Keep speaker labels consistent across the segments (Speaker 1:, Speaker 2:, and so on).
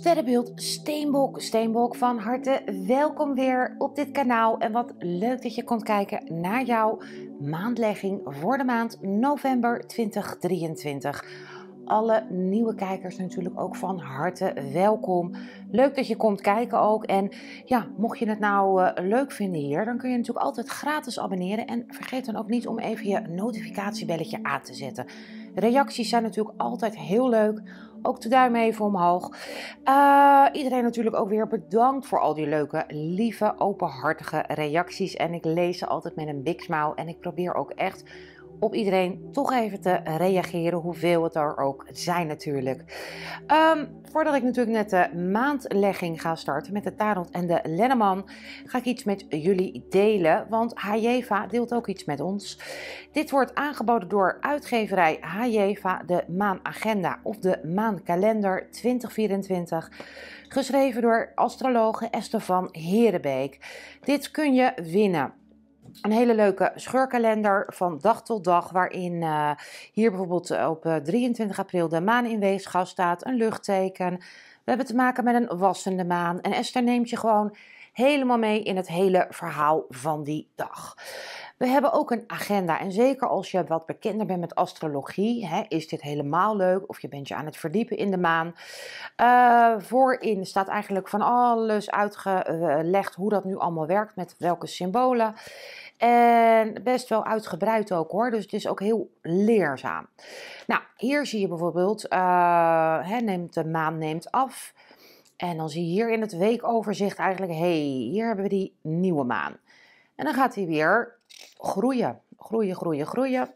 Speaker 1: Sterrenbeeld Steenbok. Steenbok van harte welkom weer op dit kanaal. En wat leuk dat je komt kijken naar jouw maandlegging voor de maand november 2023. Alle nieuwe kijkers natuurlijk ook van harte welkom. Leuk dat je komt kijken ook. En ja, mocht je het nou eh, leuk vinden hier, dan kun je natuurlijk altijd gratis abonneren. En vergeet dan ook niet om even je notificatiebelletje aan te zetten. Reacties zijn natuurlijk altijd heel leuk. Ook de duim even omhoog. Eh, iedereen natuurlijk ook weer bedankt voor al die leuke, lieve, openhartige reacties. En ik lees ze altijd met een big smile. En ik probeer ook echt op iedereen toch even te reageren, hoeveel het er ook zijn natuurlijk. Ehm, voordat ik natuurlijk net de maandlegging ga starten met de Tarot en de Lenneman, ga ik iets met jullie delen, want Hajeva deelt ook iets met ons. Dit wordt aangeboden door uitgeverij Hajeva, de maanagenda of de maankalender 2024, geschreven door astrologe Esther van Herenbeek. Dit kun je winnen een hele leuke scheurkalender van dag tot dag, waarin eh, hier bijvoorbeeld eh, op 23 eh, april de maan in weegschaal staat, een luchtteken. We hebben te maken met een wassende maan en Esther neemt je gewoon helemaal mee in het hele verhaal van die dag. We hebben ook een agenda. En zeker als je wat bekender bent met astrologie, hè, is dit helemaal leuk. Of je bent je aan het verdiepen in de maan. Eh, voorin staat eigenlijk van alles uitgelegd hoe dat nu allemaal werkt met welke symbolen. En best wel uitgebreid ook hoor. Dus het is ook heel leerzaam. Nou, hier zie je bijvoorbeeld, eh, hè, neemt de maan neemt af. En dan zie je hier in het weekoverzicht eigenlijk, hé, hey, hier hebben we die nieuwe maan. En dan gaat hij weer groeien. Groeien, groeien, groeien.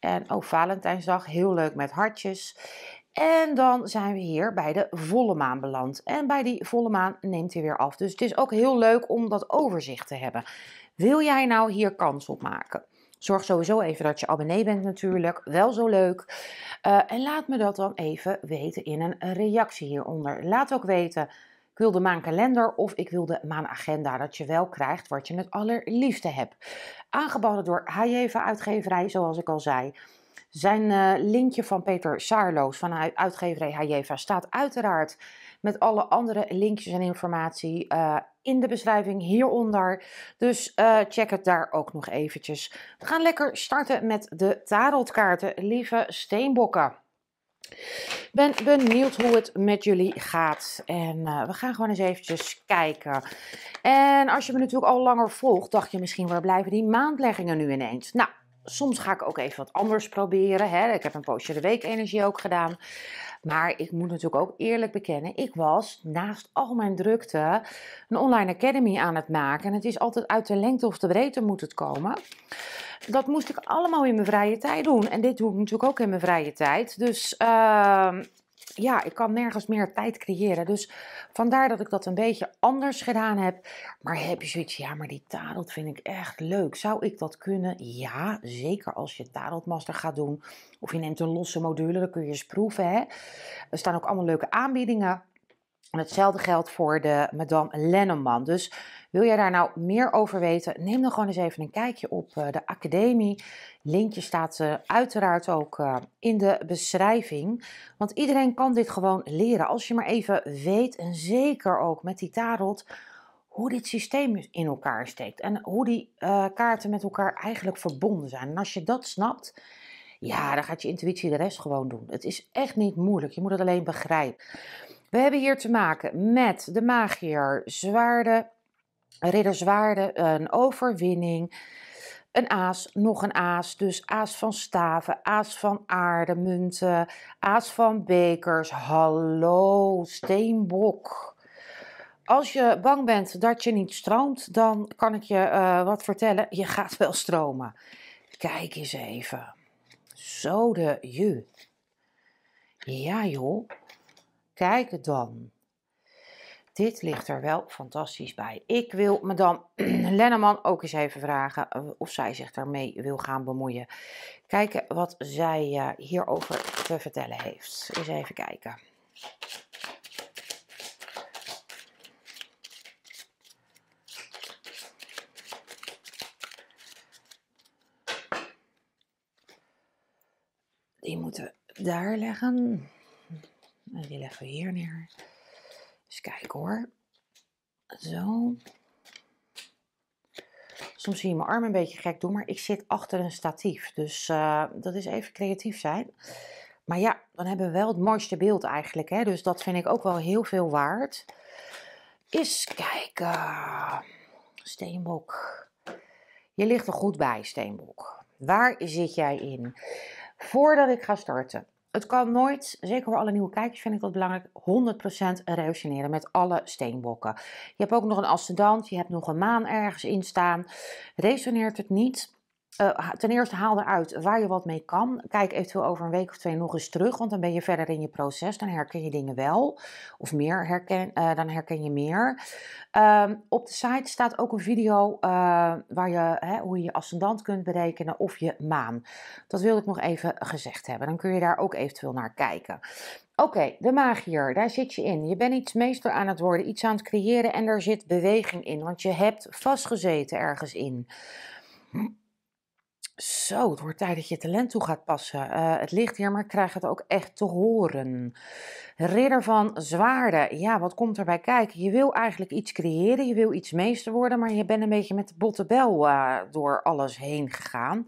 Speaker 1: En ook Valentijnsdag, heel leuk met hartjes. En dan zijn we hier bij de volle maan beland. En bij die volle maan neemt hij weer af. Dus het is ook heel leuk om dat overzicht te hebben. Wil jij nou hier kans op maken? Zorg sowieso even dat je abonnee bent natuurlijk. Wel zo leuk. Eh, en laat me dat dan even weten in een reactie hieronder. Laat ook weten wil de maankalender of ik wil de maanagenda. Dat je wel krijgt wat je het allerliefste hebt. Aangeboden door Hajeva Uitgeverij, zoals ik al zei. Zijn eh, linkje van Peter Saarloos van uitgeverij Hajeva staat uiteraard met alle andere linkjes en informatie eh, in de beschrijving hieronder. Dus eh, check het daar ook nog eventjes. We gaan lekker starten met de tarotkaarten, lieve steenbokken. Ik ben benieuwd hoe het met jullie gaat. En eh, we gaan gewoon eens eventjes kijken. En als je me natuurlijk al langer volgt, dacht je misschien waar blijven die maandleggingen nu ineens? Nou, soms ga ik ook even wat anders proberen. Hè. Ik heb een poosje de week energie ook gedaan. Maar ik moet natuurlijk ook eerlijk bekennen, ik was naast al mijn drukte een online academy aan het maken. En het is altijd uit de lengte of de breedte moet het komen dat moest ik allemaal in mijn vrije tijd doen. En dit doe ik natuurlijk ook in mijn vrije tijd. Dus ehm, ja, ik kan nergens meer tijd creëren. Dus vandaar dat ik dat een beetje anders gedaan heb. Maar heb je zoiets, ja, maar die tarot vind ik echt leuk. Zou ik dat kunnen? Ja, zeker als je tarotmaster gaat doen. Of je neemt een losse module, dan kun je eens proeven. Hè? Er staan ook allemaal leuke aanbiedingen hetzelfde geldt voor de Madame Lenneman. Dus wil jij daar nou meer over weten? Neem dan gewoon eens even een kijkje op eh, de academie. Linkje staat eh, uiteraard ook eh, in de beschrijving. Want iedereen kan dit gewoon leren. Als je maar even weet, en zeker ook met die tarot, hoe dit systeem in elkaar steekt. En hoe die kaarten met elkaar eigenlijk verbonden zijn. En als je dat snapt, ja, dan gaat je intuïtie de rest gewoon doen. Het is echt niet moeilijk. Je moet het alleen begrijpen. We hebben hier te maken met de magier, zwaarden, ridderzwaarden, een overwinning, een aas, nog een aas. Dus aas van staven, aas van aarde, munten, aas van bekers. Hallo, steenbok. Als je bang bent dat je niet stroomt, dan kan ik je eh, wat vertellen. Je gaat wel stromen. Kijk eens even. Zo de ju. Ja joh kijken dan. Dit ligt er wel fantastisch bij. Ik wil madame Lenneman ook eens even vragen eh, of zij zich daarmee wil gaan bemoeien. Kijken wat zij eh, hierover te vertellen heeft. Eens even kijken. Die moeten we daar leggen. Ik wil even hier neer. Eens kijken hoor. Zo. Soms zie je mijn arm een beetje gek doen, maar ik zit achter een statief. Dus eh, dat is even creatief zijn. Maar ja, dan hebben we wel het mooiste beeld eigenlijk. Hè? Dus dat vind ik ook wel heel veel waard. Is kijken. Steenbok. Je ligt er goed bij, Steenbok. Waar zit jij in? Voordat ik ga starten, het kan nooit, zeker voor alle nieuwe kijkers vind ik dat belangrijk, 100% reactioneren met alle steenbokken. Je hebt ook nog een ascendant, je hebt nog een maan ergens in staan. Resoneert het niet, eh, ten eerste haal eruit waar je wat mee kan. Kijk eventueel over een week of twee nog eens terug, want dan ben je verder in je proces. Dan herken je dingen wel, of meer herken, eh, dan herken je meer. Ehm, op de site staat ook een video eh, waar je, hè, hoe je je ascendant kunt berekenen of je maan. Dat wilde ik nog even gezegd hebben. Dan kun je daar ook eventueel naar kijken. Oké, de magier, daar zit je in. Je bent iets meester aan het worden, iets aan het creëren en daar zit beweging in, want je hebt vastgezeten ergens in. Zo, het wordt tijd dat je talent toe gaat passen. Eh, het ligt hier, maar krijg het ook echt te horen. Ridder van zwaarden. Ja, wat komt erbij kijken? Je wil eigenlijk iets creëren, je wil iets meester worden, maar je bent een beetje met de botte bel eh, door alles heen gegaan.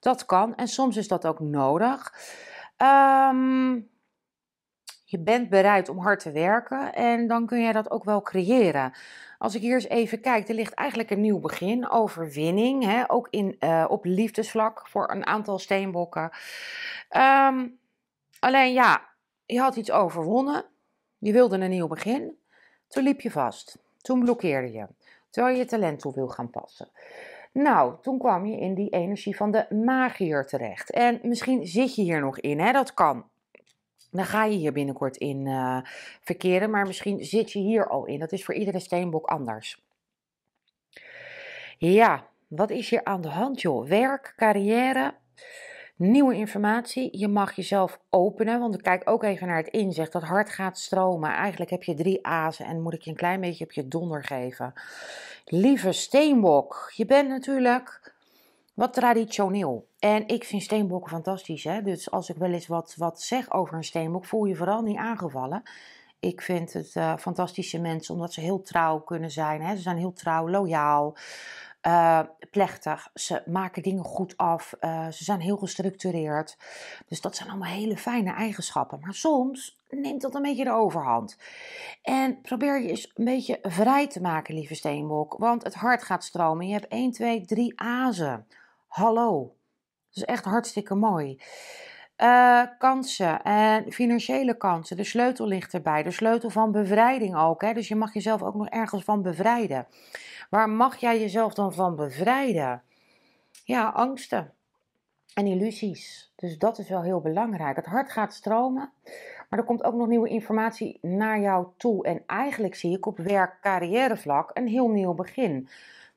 Speaker 1: Dat kan en soms is dat ook nodig. Um, je bent bereid om hard te werken en dan kun je dat ook wel creëren. Als ik hier eens even kijk, er ligt eigenlijk een nieuw begin, overwinning, hè? ook in, eh, op liefdesvlak voor een aantal steenbokken. Ehm, alleen ja, je had iets overwonnen, je wilde een nieuw begin, toen liep je vast, toen blokkeerde je, terwijl je je talent toe wil gaan passen. Nou, toen kwam je in die energie van de magier terecht. En misschien zit je hier nog in, hè? dat kan dan ga je hier binnenkort in eh, verkeren, maar misschien zit je hier al in. Dat is voor iedere steenbok anders. Ja, wat is hier aan de hand, joh? Werk, carrière, nieuwe informatie. Je mag jezelf openen, want ik kijk ook even naar het inzicht. Dat hart gaat stromen. Eigenlijk heb je drie azen en moet ik je een klein beetje op je donder geven. Lieve steenbok, je bent natuurlijk wat traditioneel. En ik vind steenbokken fantastisch. Hè? Dus als ik wel eens wat, wat zeg over een steenbok, voel je vooral niet aangevallen. Ik vind het eh, fantastische mensen omdat ze heel trouw kunnen zijn. Hè? Ze zijn heel trouw, loyaal, eh, plechtig. Ze maken dingen goed af. Eh, ze zijn heel gestructureerd. Dus dat zijn allemaal hele fijne eigenschappen. Maar soms neemt dat een beetje de overhand. En probeer je eens een beetje vrij te maken, lieve steenbok. Want het hart gaat stromen. Je hebt 1, 2, 3 azen. Hallo. Dat is echt hartstikke mooi. Eh, kansen en financiële kansen. De sleutel ligt erbij. De sleutel van bevrijding ook. Hè? Dus je mag jezelf ook nog ergens van bevrijden. Waar mag jij jezelf dan van bevrijden? Ja, angsten en illusies. Dus dat is wel heel belangrijk. Het hart gaat stromen, maar er komt ook nog nieuwe informatie naar jou toe. En eigenlijk zie ik op werk vlak een heel nieuw begin.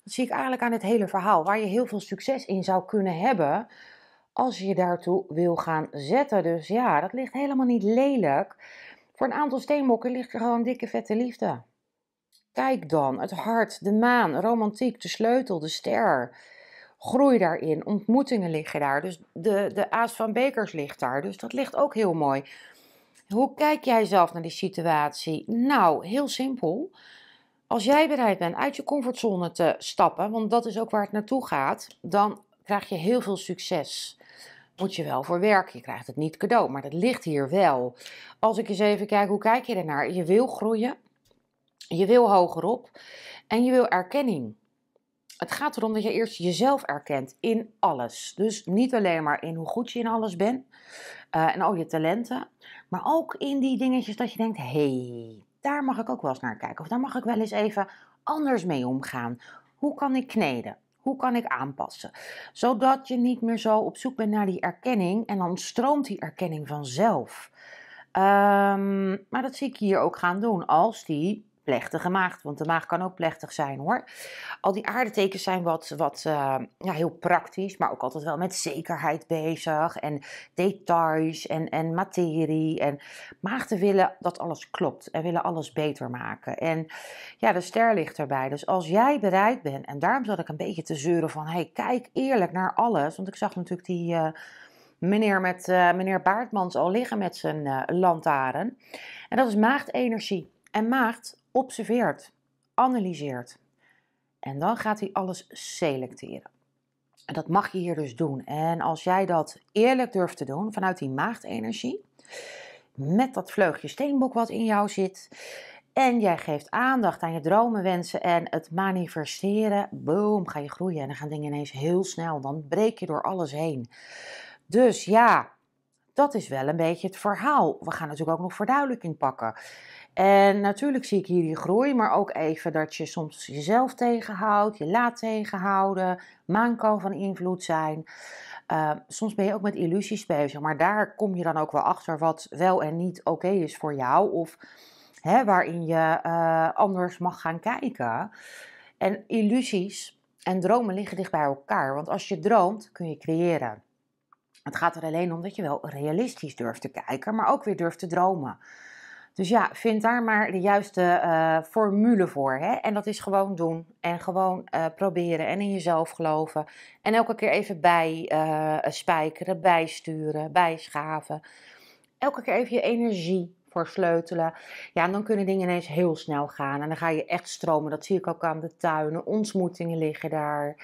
Speaker 1: Dat zie ik eigenlijk aan het hele verhaal, waar je heel veel succes in zou kunnen hebben als je daartoe wil gaan zetten. Dus ja, dat ligt helemaal niet lelijk. Voor een aantal steenbokken ligt er gewoon dikke vette liefde. Kijk dan, het hart, de maan, romantiek, de sleutel, de ster. Groei daarin, ontmoetingen liggen daar. Dus de, de aas van bekers ligt daar. Dus dat ligt ook heel mooi. Hoe kijk jij zelf naar die situatie? Nou, heel simpel. Als jij bereid bent uit je comfortzone te stappen, want dat is ook waar het naartoe gaat, dan krijg je heel veel succes. Moet je wel voor werken. Je krijgt het niet cadeau, maar dat ligt hier wel. Als ik eens even kijk, hoe kijk je ernaar? Je wil groeien, je wil hogerop en je wil erkenning. Het gaat erom dat je eerst jezelf erkent in alles. Dus niet alleen maar in hoe goed je in alles bent eh, en al je talenten, maar ook in die dingetjes dat je denkt: hé, hey, daar mag ik ook wel eens naar kijken. Of daar mag ik wel eens even anders mee omgaan. Hoe kan ik kneden? Hoe kan ik aanpassen? Zodat je niet meer zo op zoek bent naar die erkenning en dan stroomt die erkenning vanzelf. Ehm, maar dat zie ik hier ook gaan doen als die plechtige maagd. Want de maag kan ook plechtig zijn hoor. Al die aardetekens zijn wat, wat eh, ja, heel praktisch, maar ook altijd wel met zekerheid bezig. En details en, en materie. En maagden willen dat alles klopt en willen alles beter maken. En ja, de ster ligt erbij. Dus als jij bereid bent, en daarom zat ik een beetje te zeuren van: hey, kijk eerlijk naar alles. Want ik zag natuurlijk die. Eh, meneer, met, eh, meneer Baartmans al liggen met zijn lantaarn. En dat is maagdenergie. En maagd observeert, analyseert. En dan gaat hij alles selecteren. En dat mag je hier dus doen. En als jij dat eerlijk durft te doen vanuit die maagdenergie, met dat vleugje steenboek wat in jou zit, en jij geeft aandacht aan je dromen, wensen en het manifesteren, boom, ga je groeien en dan gaan dingen ineens heel snel. Dan breek je door alles heen. Dus ja, dat is wel een beetje het verhaal. We gaan natuurlijk ook nog verduidelijking pakken. En natuurlijk zie ik hier die groei, maar ook even dat je soms jezelf tegenhoudt, je laat tegenhouden, maan kan van invloed zijn. Eh, soms ben je ook met illusies bezig, maar daar kom je dan ook wel achter wat wel en niet oké is voor jou of hè, waarin je eh, anders mag gaan kijken. En illusies en dromen liggen dicht bij elkaar, want als je droomt kun je creëren. Het gaat er alleen om dat je wel realistisch durft te kijken, maar ook weer durft te dromen. Dus ja, vind daar maar de juiste uh, formule voor. Hè? En dat is gewoon doen en gewoon eh, proberen en in jezelf geloven. En elke keer even bijspijkeren, eh, bijsturen, bijschaven. Elke keer even je energie voor sleutelen. Ja, en dan kunnen dingen ineens heel snel gaan. En dan ga je echt stromen. Dat zie ik ook aan de tuinen. Ontmoetingen liggen daar.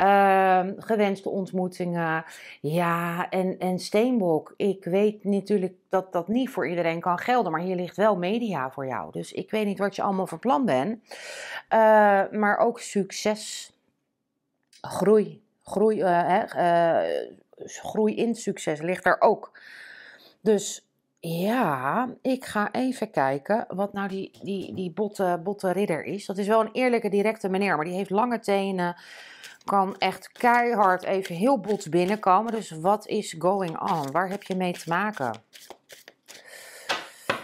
Speaker 1: Ehm, gewenste ontmoetingen. Ja, en, en Steenbok. Ik weet natuurlijk dat dat niet voor iedereen kan gelden, maar hier ligt wel media voor jou. Dus ik weet niet wat je allemaal van plan bent. Eh, maar ook succes, groei, groei, eh, eh, groei in succes ligt er ook. Dus ja, ik ga even kijken wat nou die, die, die botte, botte ridder is. Dat is wel een eerlijke, directe meneer, maar die heeft lange tenen kan echt keihard even heel bots binnenkomen. Dus wat is going on? Waar heb je mee te maken?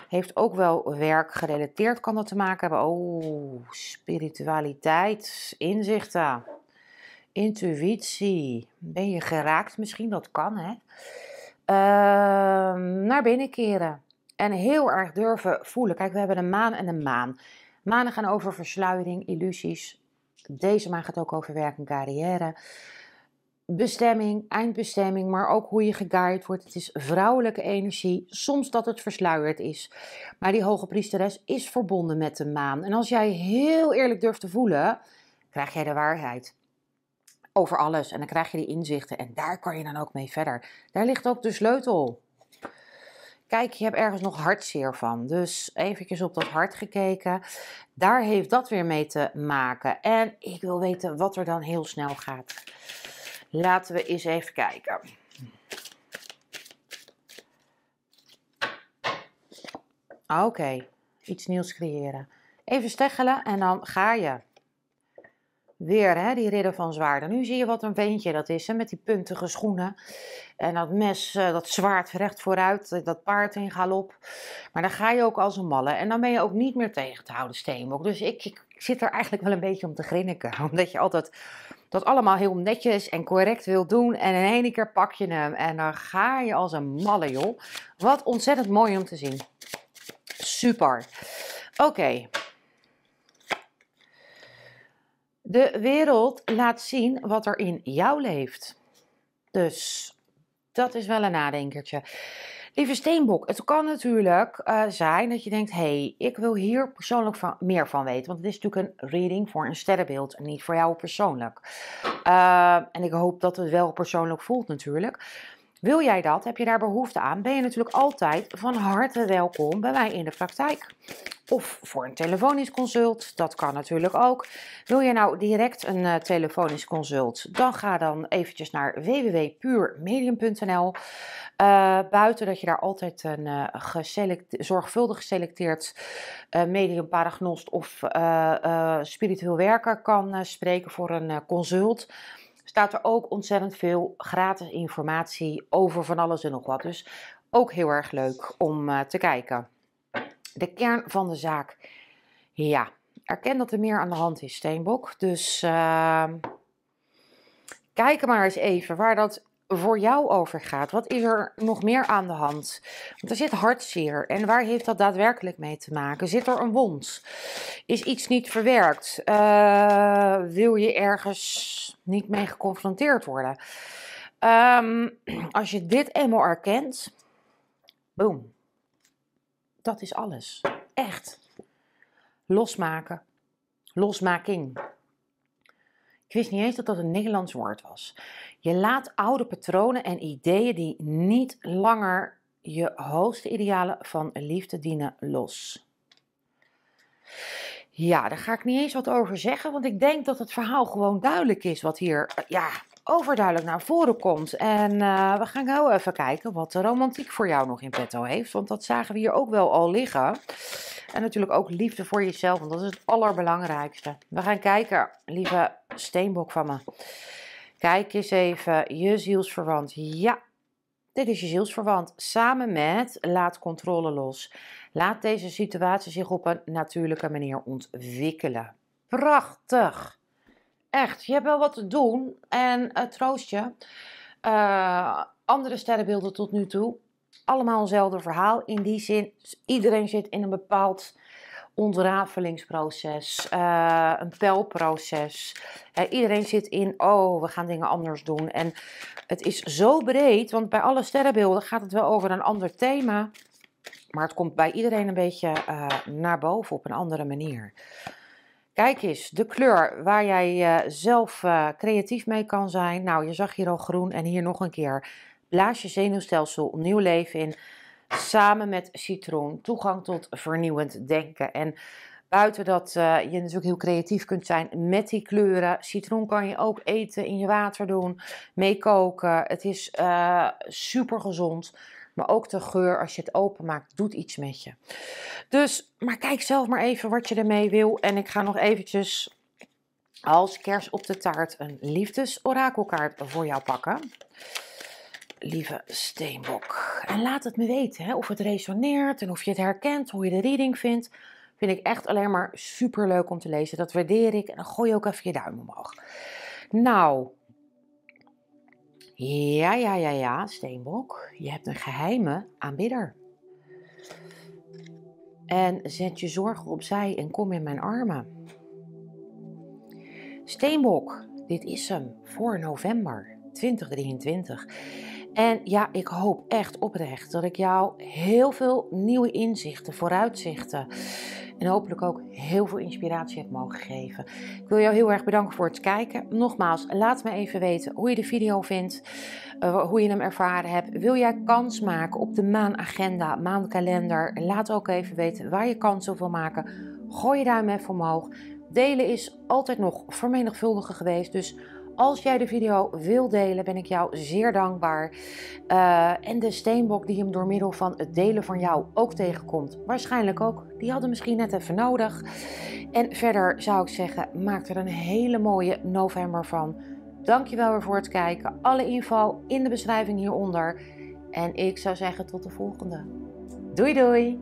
Speaker 1: Heeft ook wel werk gerelateerd, kan dat te maken hebben. Oh, spiritualiteit, inzichten, intuïtie. Ben je geraakt misschien? Dat kan, hè? Ehm, naar binnenkeren En heel erg durven voelen. Kijk, we hebben een maan en een maan. Manen gaan over versluiting, illusies, deze maan gaat ook over werk en carrière. Bestemming, eindbestemming, maar ook hoe je geguid wordt. Het is vrouwelijke energie, soms dat het versluierd is. Maar die hoge priesteres is verbonden met de maan. En als jij heel eerlijk durft te voelen, krijg jij de waarheid over alles. En dan krijg je die inzichten en daar kan je dan ook mee verder. Daar ligt ook de sleutel. Kijk, je hebt ergens nog hartzeer van. Dus eventjes op dat hart gekeken. Daar heeft dat weer mee te maken. En ik wil weten wat er dan heel snel gaat. Laten we eens even kijken. Oké, iets nieuws creëren. Even steggelen en dan ga je. Weer hè, die ridder van zwaarden. Nu zie je wat een ventje dat is hè, met die puntige schoenen. En dat mes, eh, dat zwaard recht vooruit, eh, dat paard in galop. Maar dan ga je ook als een malle. En dan ben je ook niet meer tegen te houden, steenbok. Dus ik, ik zit er eigenlijk wel een beetje om te grinniken. Omdat je altijd dat allemaal heel netjes en correct wil doen. En in één keer pak je hem. En dan ga je als een malle, joh. Wat ontzettend mooi om te zien. Super. Oké. De wereld laat zien wat er in jou leeft. Dus dat is wel een nadenkertje. Lieve Steenbok, het kan natuurlijk eh, zijn dat je denkt: hé, hey, ik wil hier persoonlijk van, meer van weten. Want het is natuurlijk een reading voor een sterrenbeeld en niet voor jou persoonlijk. Eh, en ik hoop dat het wel persoonlijk voelt, natuurlijk. Wil jij dat? Heb je daar behoefte aan? Ben je natuurlijk altijd van harte welkom bij mij in de praktijk of voor een telefonisch consult. Dat kan natuurlijk ook. Wil je nou direct een eh, telefonisch consult? Dan ga dan eventjes naar www.puurmedium.nl. Uh, eh, buiten dat je daar altijd een eh, zorgvuldig geselecteerd medium, paragnost of spiritueel werker kan spreken voor een consult staat er ook ontzettend veel gratis informatie over van alles en nog wat. Dus ook heel erg leuk om te kijken de kern van de zaak. Ja, erken dat er meer aan de hand is, Steenbok. Dus ehm, kijk maar eens even waar dat voor jou over gaat. Wat is er nog meer aan de hand? Want er zit hartzeer. En waar heeft dat daadwerkelijk mee te maken? Zit er een wond? Is iets niet verwerkt? Eh, wil je ergens niet mee geconfronteerd worden? Ehm, als je dit eenmaal erkent, boom, dat is alles. Echt. Losmaken. Losmaking. Ik wist niet eens dat dat een Nederlands woord was. Je laat oude patronen en ideeën die niet langer je hoogste idealen van liefde dienen los. Ja, daar ga ik niet eens wat over zeggen, want ik denk dat het verhaal gewoon duidelijk is wat hier. Eh, ja, overduidelijk naar voren komt. En eh, we gaan nou even kijken wat de romantiek voor jou nog in petto heeft. Want dat zagen we hier ook wel al liggen. En natuurlijk ook liefde voor jezelf, want dat is het allerbelangrijkste. We gaan kijken, lieve steenbok van me. Kijk eens even, je zielsverwant. Ja, dit is je zielsverwant. Samen met laat controle los. Laat deze situatie zich op een natuurlijke manier ontwikkelen. Prachtig. Echt, je hebt wel wat te doen en uh, troost je. Eh, andere sterrenbeelden tot nu toe, allemaal hetzelfde verhaal. In die zin, iedereen zit in een bepaald ontrafelingsproces, eh, een pijlproces. iedereen zit in, oh, we gaan dingen anders doen. En het is zo breed, want bij alle sterrenbeelden gaat het wel over een ander thema. Maar het komt bij iedereen een beetje naar boven op een andere manier. Kijk eens, de kleur waar jij eh, zelf eh, creatief mee kan zijn. Nou, je zag hier al groen en hier nog een keer. Blaas je zenuwstelsel nieuw leven in. Samen met citroen. Toegang tot vernieuwend denken. En buiten dat eh, je natuurlijk heel creatief kunt zijn met die kleuren. Citroen kan je ook eten, in je water doen, meekoken. Het is uh, super gezond. Maar ook de geur, als je het openmaakt, doet iets met je. Dus, maar kijk zelf maar even wat je ermee wil. En ik ga nog eventjes als kers op de taart een liefdesorakelkaart voor jou pakken. Lieve steenbok. En laat het me weten hè, of het resoneert en of je het herkent, hoe je de reading vindt. Vind ik echt alleen maar super leuk om te lezen. Dat waardeer ik. En dan gooi je ook even je duim omhoog. Nou, ja, ja, ja, ja, Steenbok. Je hebt een geheime aanbidder. En zet je zorgen opzij en kom in mijn armen. Steenbok, dit is hem voor november 2023. En ja, ik hoop echt oprecht dat ik jou heel veel nieuwe inzichten, vooruitzichten en hopelijk ook heel veel inspiratie heb mogen geven. Ik wil jou heel erg bedanken voor het kijken. Nogmaals, laat me even weten hoe je de video vindt, eh, hoe je hem ervaren hebt. Wil jij kans maken op de maanagenda, maankalender? Laat ook even weten waar je kans op wil maken. Gooi je duim even omhoog. Delen is altijd nog vermenigvuldigen geweest, dus als jij de video wil delen, ben ik jou zeer dankbaar. Eh, en de steenbok die hem door middel van het delen van jou ook tegenkomt, waarschijnlijk ook. Die hadden misschien net even nodig. En verder zou ik zeggen, maak er een hele mooie november van. Dankjewel weer voor het kijken. Alle info in de beschrijving hieronder. En ik zou zeggen tot de volgende. Doei doei!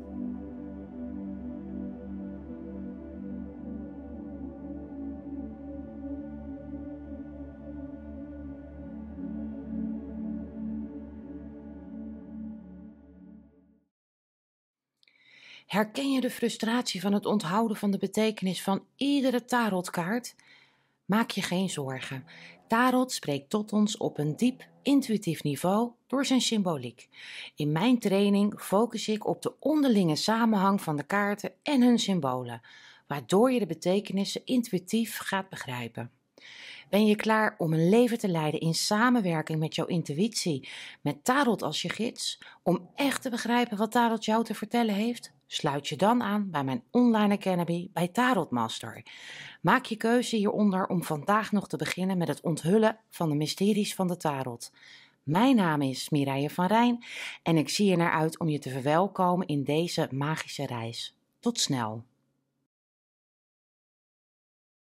Speaker 1: Herken je de frustratie van het onthouden van de betekenis van iedere tarotkaart? Maak je geen zorgen. Tarot spreekt tot ons op een diep, intuïtief niveau door zijn symboliek. In mijn training focus ik op de onderlinge samenhang van de kaarten en hun symbolen, waardoor je de betekenissen intuïtief gaat begrijpen. Ben je klaar om een leven te leiden in samenwerking met jouw intuïtie, met Tarot als je gids, om echt te begrijpen wat Tarot jou te vertellen heeft? Sluit je dan aan bij mijn online academy bij Tarot Master. Maak je keuze hieronder om vandaag nog te beginnen met het onthullen van de mysteries van de tarot. Mijn naam is Mireille van Rijn en ik zie er naar uit om je te verwelkomen in deze magische reis. Tot snel!